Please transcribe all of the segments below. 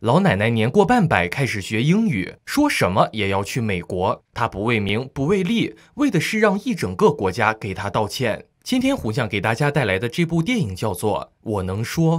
老奶奶年过半百，开始学英语，说什么也要去美国。她不为名，不为利，为的是让一整个国家给她道歉。今天胡酱给大家带来的这部电影叫做《我能说》。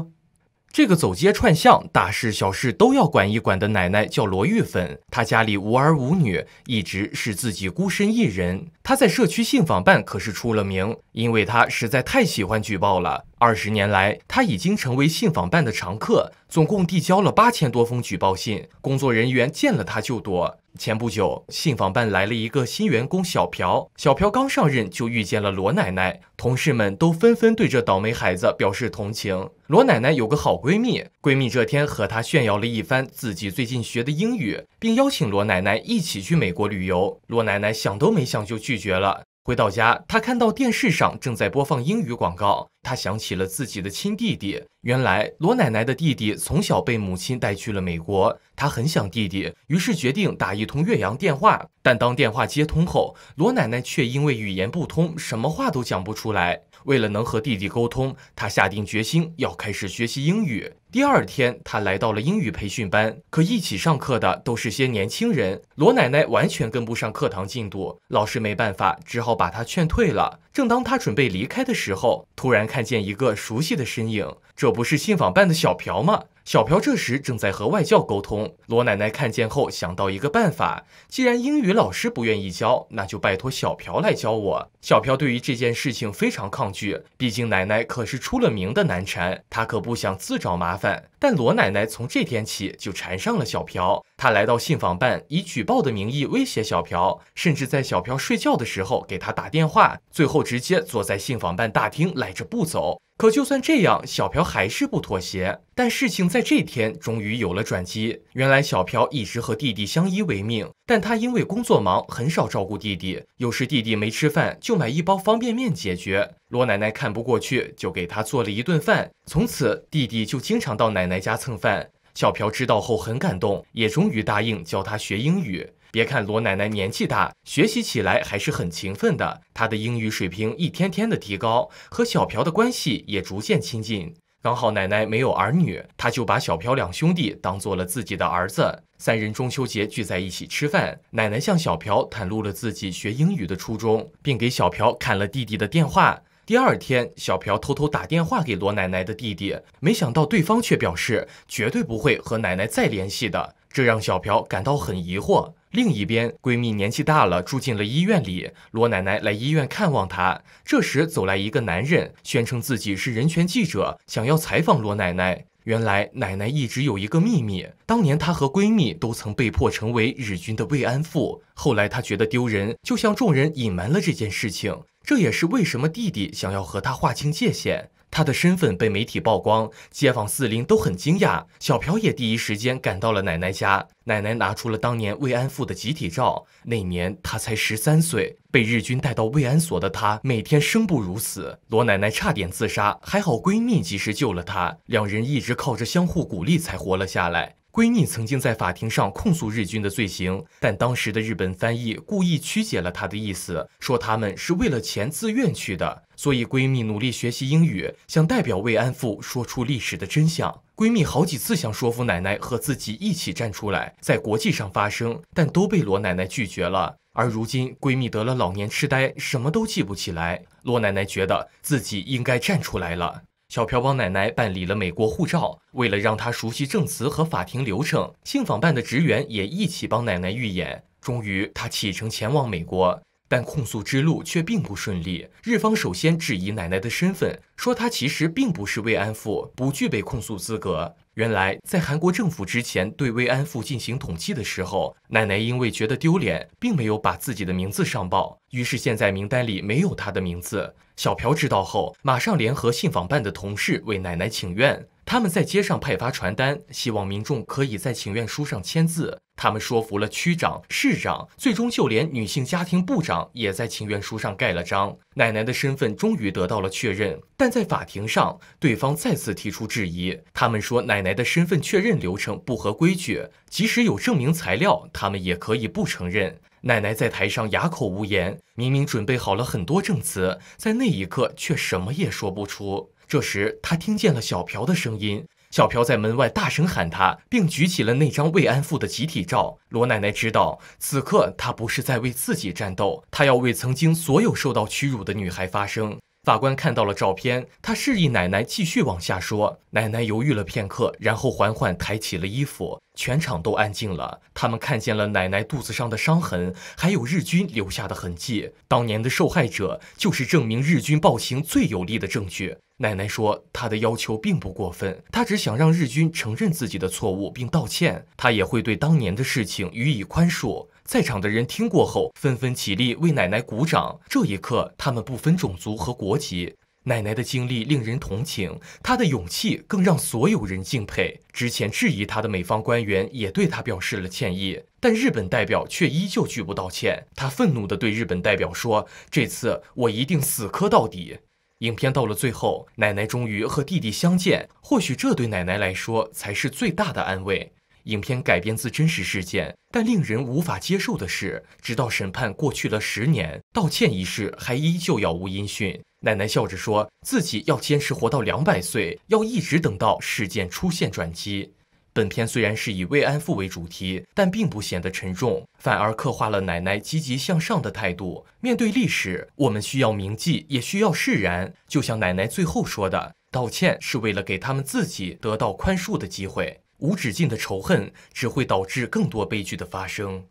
这个走街串巷，大事小事都要管一管的奶奶叫罗玉芬，她家里无儿无女，一直是自己孤身一人。她在社区信访办可是出了名，因为她实在太喜欢举报了。二十年来，他已经成为信访办的常客，总共递交了八千多封举报信。工作人员见了他就躲。前不久，信访办来了一个新员工小朴。小朴刚上任就遇见了罗奶奶，同事们都纷纷对这倒霉孩子表示同情。罗奶奶有个好闺蜜，闺蜜这天和她炫耀了一番自己最近学的英语，并邀请罗奶奶一起去美国旅游。罗奶奶想都没想就拒绝了。回到家，他看到电视上正在播放英语广告，他想起了自己的亲弟弟。原来罗奶奶的弟弟从小被母亲带去了美国，他很想弟弟，于是决定打一通岳阳电话。但当电话接通后，罗奶奶却因为语言不通，什么话都讲不出来。为了能和弟弟沟通，他下定决心要开始学习英语。第二天，他来到了英语培训班，可一起上课的都是些年轻人，罗奶奶完全跟不上课堂进度，老师没办法，只好把他劝退了。正当他准备离开的时候，突然看见一个熟悉的身影，这不是信访办的小朴吗？小朴这时正在和外教沟通，罗奶奶看见后想到一个办法，既然英语老师不愿意教，那就拜托小朴来教我。小朴对于这件事情非常抗拒，毕竟奶奶可是出了名的难缠，他可不想自找麻烦。但罗奶奶从这天起就缠上了小朴，她来到信访办，以举报的名义威胁小朴，甚至在小朴睡觉的时候给他打电话，最后直接坐在信访办大厅赖着不走。可就算这样，小朴还是不妥协。但事情在这天终于有了转机。原来小朴一直和弟弟相依为命，但他因为工作忙，很少照顾弟弟。有时弟弟没吃饭，就买一包方便面解决。罗奶奶看不过去，就给他做了一顿饭。从此，弟弟就经常到奶奶家蹭饭。小朴知道后很感动，也终于答应教他学英语。别看罗奶奶年纪大，学习起来还是很勤奋的。她的英语水平一天天的提高，和小朴的关系也逐渐亲近。刚好奶奶没有儿女，她就把小朴两兄弟当做了自己的儿子。三人中秋节聚在一起吃饭，奶奶向小朴袒露了自己学英语的初衷，并给小朴看了弟弟的电话。第二天，小朴偷偷打电话给罗奶奶的弟弟，没想到对方却表示绝对不会和奶奶再联系的。这让小朴感到很疑惑。另一边，闺蜜年纪大了，住进了医院里。罗奶奶来医院看望她，这时走来一个男人，宣称自己是人权记者，想要采访罗奶奶。原来，奶奶一直有一个秘密：当年她和闺蜜都曾被迫成为日军的慰安妇，后来她觉得丢人，就向众人隐瞒了这件事情。这也是为什么弟弟想要和她划清界限。他的身份被媒体曝光，街坊四邻都很惊讶。小朴也第一时间赶到了奶奶家。奶奶拿出了当年慰安妇的集体照，那年她才十三岁，被日军带到慰安所的她，每天生不如死。罗奶奶差点自杀，还好闺蜜及时救了她，两人一直靠着相互鼓励才活了下来。闺蜜曾经在法庭上控诉日军的罪行，但当时的日本翻译故意曲解了她的意思，说他们是为了钱自愿去的。所以闺蜜努力学习英语，想代表慰安妇说出历史的真相。闺蜜好几次想说服奶奶和自己一起站出来，在国际上发声，但都被罗奶奶拒绝了。而如今闺蜜得了老年痴呆，什么都记不起来。罗奶奶觉得自己应该站出来了。小朴帮奶奶办理了美国护照，为了让她熟悉证词和法庭流程，信访办的职员也一起帮奶奶预演。终于，她启程前往美国。但控诉之路却并不顺利。日方首先质疑奶奶的身份，说她其实并不是慰安妇，不具备控诉资格。原来，在韩国政府之前对慰安妇进行统计的时候，奶奶因为觉得丢脸，并没有把自己的名字上报，于是现在名单里没有她的名字。小朴知道后，马上联合信访办的同事为奶奶请愿。他们在街上派发传单，希望民众可以在请愿书上签字。他们说服了区长、市长，最终就连女性家庭部长也在请愿书上盖了章。奶奶的身份终于得到了确认，但在法庭上，对方再次提出质疑。他们说奶奶的身份确认流程不合规矩，即使有证明材料，他们也可以不承认。奶奶在台上哑口无言，明明准备好了很多证词，在那一刻却什么也说不出。这时，他听见了小朴的声音。小朴在门外大声喊他，并举起了那张慰安妇的集体照。罗奶奶知道，此刻她不是在为自己战斗，她要为曾经所有受到屈辱的女孩发声。法官看到了照片，他示意奶奶继续往下说。奶奶犹豫了片刻，然后缓缓抬起了衣服。全场都安静了，他们看见了奶奶肚子上的伤痕，还有日军留下的痕迹。当年的受害者就是证明日军暴行最有力的证据。奶奶说，她的要求并不过分，她只想让日军承认自己的错误并道歉，她也会对当年的事情予以宽恕。在场的人听过后，纷纷起立为奶奶鼓掌。这一刻，他们不分种族和国籍。奶奶的经历令人同情，她的勇气更让所有人敬佩。之前质疑她的美方官员也对她表示了歉意，但日本代表却依旧拒不道歉。她愤怒地对日本代表说：“这次我一定死磕到底。”影片到了最后，奶奶终于和弟弟相见，或许这对奶奶来说才是最大的安慰。影片改编自真实事件，但令人无法接受的是，直到审判过去了十年，道歉一事还依旧杳无音讯。奶奶笑着说：“自己要坚持活到两百岁，要一直等到事件出现转机。”本片虽然是以慰安妇为主题，但并不显得沉重，反而刻画了奶奶积极向上的态度。面对历史，我们需要铭记，也需要释然。就像奶奶最后说的：“道歉是为了给他们自己得到宽恕的机会。”无止境的仇恨只会导致更多悲剧的发生。